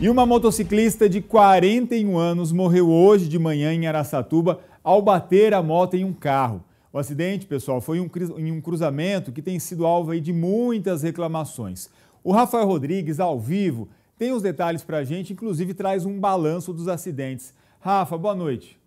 E uma motociclista de 41 anos morreu hoje de manhã em Araçatuba ao bater a moto em um carro. O acidente, pessoal, foi em um cruzamento que tem sido alvo de muitas reclamações. O Rafael Rodrigues, ao vivo, tem os detalhes para a gente, inclusive traz um balanço dos acidentes. Rafa, boa noite.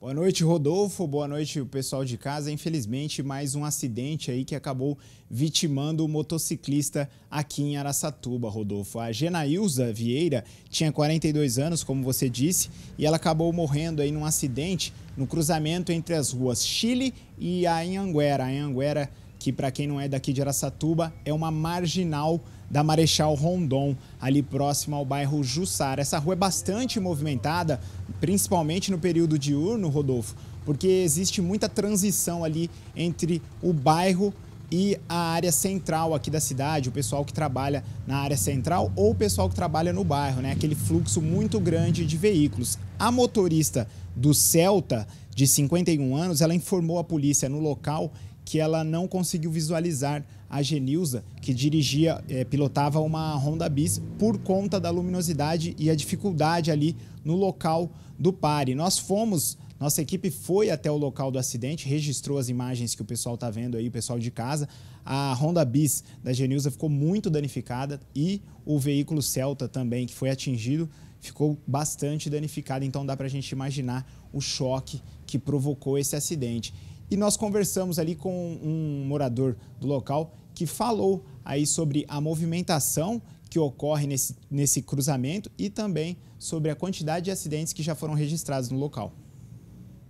Boa noite, Rodolfo. Boa noite, o pessoal de casa. Infelizmente, mais um acidente aí que acabou vitimando o motociclista aqui em Araçatuba, Rodolfo. A Genailza Vieira tinha 42 anos, como você disse, e ela acabou morrendo aí num acidente no cruzamento entre as ruas Chile e a Anhanguera. A Anhanguera, que para quem não é daqui de Araçatuba, é uma marginal da Marechal Rondon, ali próximo ao bairro Jussara. Essa rua é bastante movimentada, principalmente no período diurno, Rodolfo, porque existe muita transição ali entre o bairro e a área central aqui da cidade, o pessoal que trabalha na área central ou o pessoal que trabalha no bairro, né? Aquele fluxo muito grande de veículos. A motorista do Celta, de 51 anos, ela informou a polícia no local que ela não conseguiu visualizar a Genilza, que dirigia, eh, pilotava uma Honda Bis por conta da luminosidade e a dificuldade ali no local do pare. Nós fomos nossa equipe foi até o local do acidente, registrou as imagens que o pessoal está vendo aí, o pessoal de casa. A Honda Bis da Genilza ficou muito danificada e o veículo Celta também, que foi atingido, ficou bastante danificado. Então dá para a gente imaginar o choque que provocou esse acidente. E nós conversamos ali com um morador do local que falou aí sobre a movimentação que ocorre nesse, nesse cruzamento e também sobre a quantidade de acidentes que já foram registrados no local.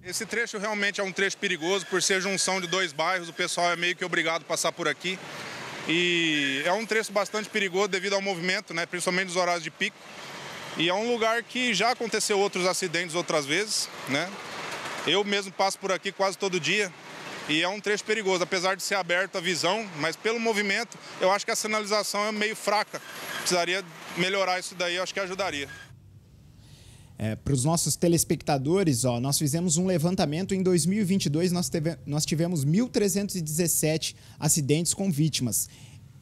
Esse trecho realmente é um trecho perigoso, por ser junção de dois bairros, o pessoal é meio que obrigado a passar por aqui. E é um trecho bastante perigoso devido ao movimento, né, principalmente nos horários de pico. E é um lugar que já aconteceu outros acidentes outras vezes, né? Eu mesmo passo por aqui quase todo dia e é um trecho perigoso, apesar de ser aberto a visão, mas pelo movimento, eu acho que a sinalização é meio fraca. Precisaria melhorar isso daí, eu acho que ajudaria. É, para os nossos telespectadores, ó, nós fizemos um levantamento em 2022, nós, teve, nós tivemos 1.317 acidentes com vítimas.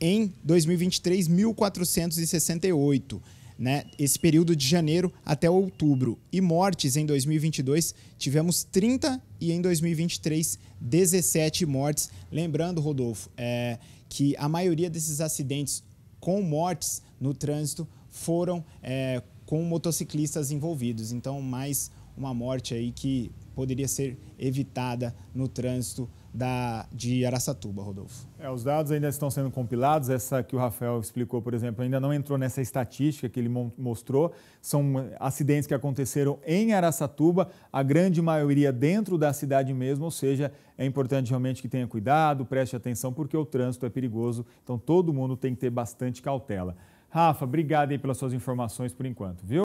Em 2023, 1.468 né? Esse período de janeiro até outubro. E mortes em 2022, tivemos 30 e em 2023, 17 mortes. Lembrando, Rodolfo, é, que a maioria desses acidentes com mortes no trânsito foram é, com motociclistas envolvidos. Então, mais uma morte aí que poderia ser evitada no trânsito da, de Araçatuba, Rodolfo. É, os dados ainda estão sendo compilados, essa que o Rafael explicou, por exemplo, ainda não entrou nessa estatística que ele mostrou. São hum, acidentes que aconteceram em Araçatuba, a grande maioria dentro da cidade mesmo, ou seja, é importante realmente que tenha cuidado, preste atenção, porque o trânsito é perigoso, então todo mundo tem que ter bastante cautela. Rafa, obrigado aí pelas suas informações por enquanto, viu?